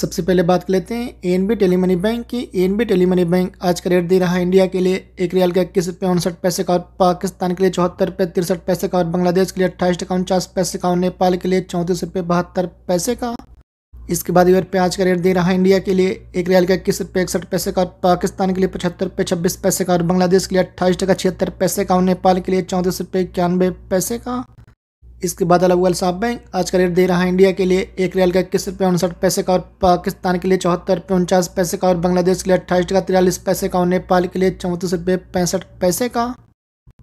सबसे पहले बात कर लेते हैं N B tele money bank की N B tele money bank आज का रेट दे रहा है इंडिया के लिए एक रियाल का इक्कीस रुपये उनसठ पैसे का और पाकिस्तान के लिए चौहत्तर रुपये तिरसठ पैसे का और बांग्लादेश के लिए अट्ठाईस टका उनचास पैसे का और नेपाल के लिए चौंतीस रुपये बहत्तर पैसे का इसके बाद यूर पे आज का रेट दे रहा है इंडिया के लिए एक रियाल का इक्कीस रुपये इकसठ पैसे का और पाकिस्तान के लिए पचहत्तर रुपये छब्बीस पैसे का और बांग्लादेश के लिए अट्ठाईस टका छिहत्तर पैसे का और नेपाल के लिए चौंतीस रुपये इक्यानवे पैसे का इसके बाद अलग वाल साफ बैंक आज का रेट दे रहा है इंडिया के लिए एक रियल का इक्कीस रुपये उनसठ पैसे का और पाकिस्तान के लिए चौहत्तर रुपये उनचास पैसे का और बांग्लादेश के लिए अट्ठाईस टका तिरालीस पैसे का और नेपाल के लिए चौंतीस रुपये पैंसठ पैसे का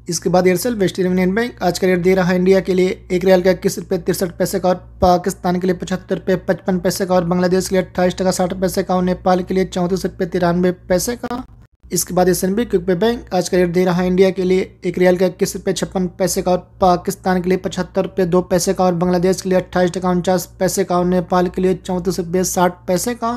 इसके बाद एयरसेल वेस्ट यूनियन बैंक आज का रेट दे रहा है इंडिया के लिए एक रियल का इक्कीस रुपये तिरसठ पैसे का और पाकिस्तान के लिए पचहत्तर रुपये पचपन पैसे का और बांग्लादेश के लिए अट्ठाईस टका साठ पैसे का और नेपाल के लिए चौंतीस रुपये तिरानवे पैसे का इसके बाद S N B quick pay bank आज का रेट दे रहा है इंडिया के लिए एक रियल का इक्कीस रुपये छप्पन पैसे का और पाकिस्तान के लिए पचहत्तर रुपये दो पैसे का और बांग्लादेश के लिए अट्ठाईस टका उनचास पैसे का और नेपाल के लिए चौंतीस रुपये साठ पैसे का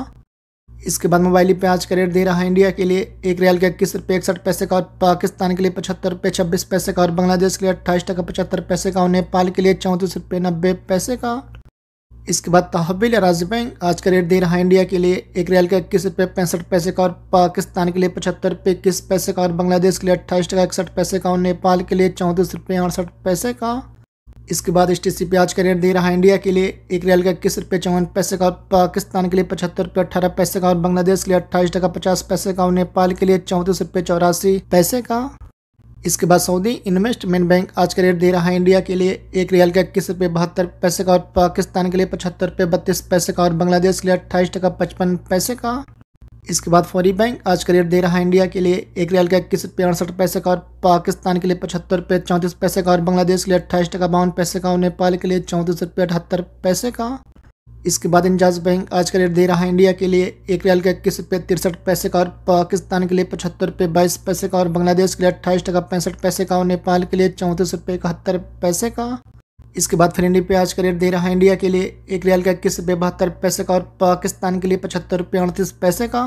इसके बाद मोबाइल पे आज का रेट दे रहा है इंडिया के लिए एक रियल का इक्कीस रुपये इकसठ पैसे का और पाकिस्तान के लिए पचहत्तर रुपये छब्बीस पैसे का और बांग्लादेश के लिए अट्ठाईस टका पचहत्तर पैसे का और नेपाल के लिए चौंतीस रुपये नब्बे पैसे का इसके बाद तहबिल राज्य बैंक आज का रेट दे रहा है इंडिया के लिए एक रियल का इक्कीस रुपये पैंसठ पैसे का और पाकिस्तान के लिए पचहत्तर रुपये इक्कीस पैसे का और बांग्लादेश के लिए अट्ठाईस टका इकसठ पैसे का और नेपाल के लिए चौंतीस रुपये अड़सठ पैसे का इसके बाद एस टी आज का रेट दे रहा है इंडिया के लिए एक रियल का इक्कीस रुपये चौवन पैसे का और पाकिस्तान के लिए पचहत्तर रुपये अठारह पैसे का और बांग्लादेश के लिए अट्ठाईस टका पचास पैसे का और नेपाल के लिए चौंतीस रुपये चौरासी पैसे का इसके बाद सऊदी इन्वेस्टमेंट बैंक आज का रेट दे रहा है इंडिया के लिए एक रियाल का इक्कीस रुपये बहत्तर पैसे का और पाकिस्तान के लिए पचहत्तर रुपये बत्तीस पैसे का और बांग्लादेश के लिए अट्ठाईस टका पचपन पैसे का इसके बाद फौरी बैंक आज का रेट दे रहा है इंडिया के लिए एक रियाल का इक्कीस रुपये अड़सठ पैसे का और पाकिस्तान के लिए पचहत्तर रुपये चौंतीस पैसे का और बांग्लादेश के लिए अट्ठाईस टका बावन पैसे का और नेपाल के लिए चौंतीस रुपये अठहत्तर पैसे का इसके बाद इंजाज बैंक आज का रेट दे रहा है इंडिया के लिए एक रियाल के इक्कीस रुपये तिरसठ पैसे का और पाकिस्तान के लिए पचहत्तर रुपये बाईस पैसे का और बांग्लादेश के लिए अट्ठाईस टका पैंसठ पैसे का और नेपाल के लिए चौंतीस रुपये इकहत्तर पैसे का इसके बाद फिर इंडिया पे आज का रेट दे रहा है इंडिया के लिए एक रियाल का इक्कीस रुपये बहत्तर पैसे का और पाकिस्तान के लिए पचहत्तर रुपये अड़तीस पैसे का